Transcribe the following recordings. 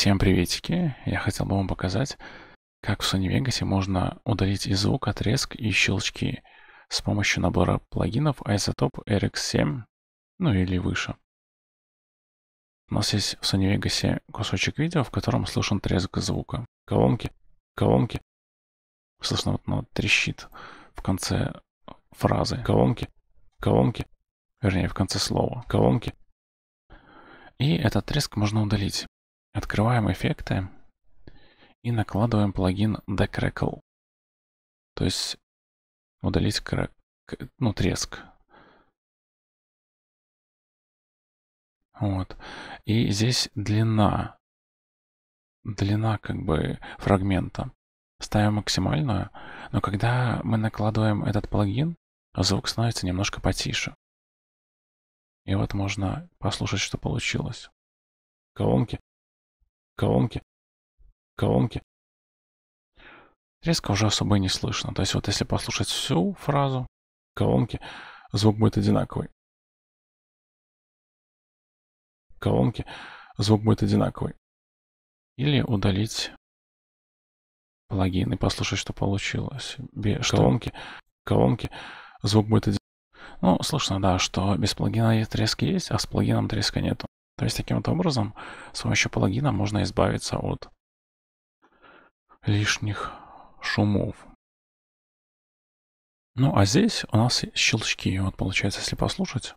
Всем приветики! Я хотел бы вам показать, как в Sony Vegas можно удалить и звук, отрезк и щелчки с помощью набора плагинов Isotope RX7, ну или выше. У нас есть в Sony Vegas кусочек видео, в котором слышен треск звука. Колонки, колонки. Слышно вот ну, трещит в конце фразы. Колонки, колонки. Вернее, в конце слова. Колонки. И этот треск можно удалить. Открываем эффекты и накладываем плагин decrackle. То есть удалить крак, ну, треск. Вот. И здесь длина. Длина как бы фрагмента. Ставим максимальную, но когда мы накладываем этот плагин, звук становится немножко потише. И вот можно послушать, что получилось. Колонки колонки, колонки. Резко уже особо и не слышно. То есть вот если послушать всю фразу, колонки, звук будет одинаковый. Колонки, звук будет одинаковый. Или удалить плагин и послушать, что получилось. Без что? колонки, колонки, звук будет одинаковый Ну, слышно, да, что без плагина есть треск есть, а с плагином треска нету. То есть таким вот образом с помощью плагина можно избавиться от лишних шумов. Ну а здесь у нас щелчки. Вот получается, если послушать.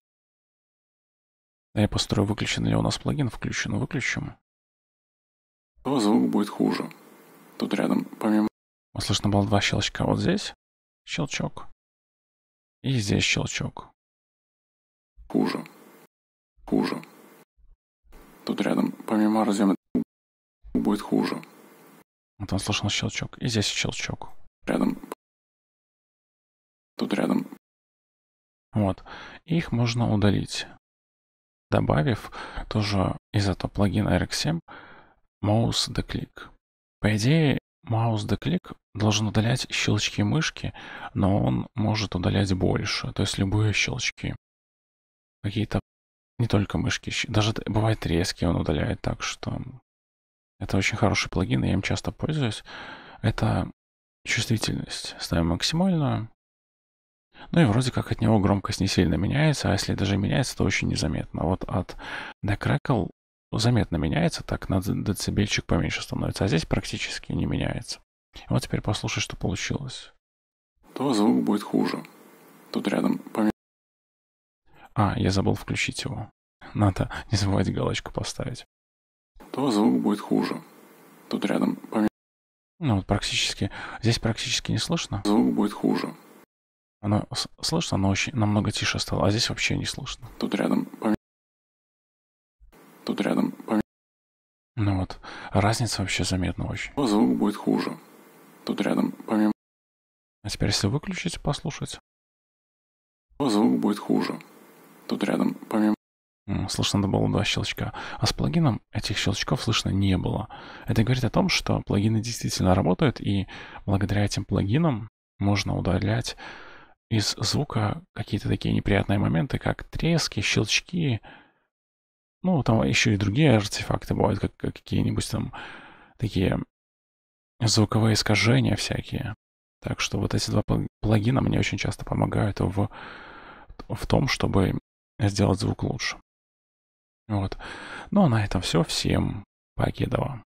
Я построю, выключен ли у нас плагин. Включен, выключим. То звук будет хуже. Тут рядом, помимо... Вот слышно было два щелчка. Вот здесь щелчок. И здесь щелчок. Хуже. Хуже. Тут рядом, помимо разъема, будет хуже. Вот он слышал щелчок. И здесь щелчок. Рядом. Тут рядом. Вот. их можно удалить. Добавив тоже из этого плагина RX7 Mouse the Click. По идее, Mouse the Click должен удалять щелчки мышки, но он может удалять больше, то есть любые щелчки. Какие-то не только мышки, даже бывает резкий он удаляет, так что это очень хороший плагин, я им часто пользуюсь. Это чувствительность. Ставим максимальную. Ну и вроде как от него громкость не сильно меняется, а если даже меняется, то очень незаметно. Вот от Decrackle заметно меняется, так на децибельчик поменьше становится, а здесь практически не меняется. вот теперь послушай, что получилось. То звук будет хуже. Тут рядом помимо а, я забыл включить его. Надо не забывать галочку поставить. То звук будет хуже. Тут рядом... Ну вот практически... Здесь практически не слышно. Звук будет хуже. Оно слышно, но очень намного тише стало, а здесь вообще не слышно. Тут рядом... Тут рядом... Ну вот, разница вообще заметна очень. То звук будет хуже. Тут рядом... А теперь если выключить, послушать. То звук будет хуже. Тут рядом, помимо... Слышно было два щелчка. А с плагином этих щелчков слышно не было. Это говорит о том, что плагины действительно работают, и благодаря этим плагинам можно удалять из звука какие-то такие неприятные моменты, как трески, щелчки. Ну, там еще и другие артефакты бывают, как, какие-нибудь там такие звуковые искажения всякие. Так что вот эти два плагина мне очень часто помогают в, в том, чтобы сделать звук лучше. Вот. Ну а на этом все. Всем покедова.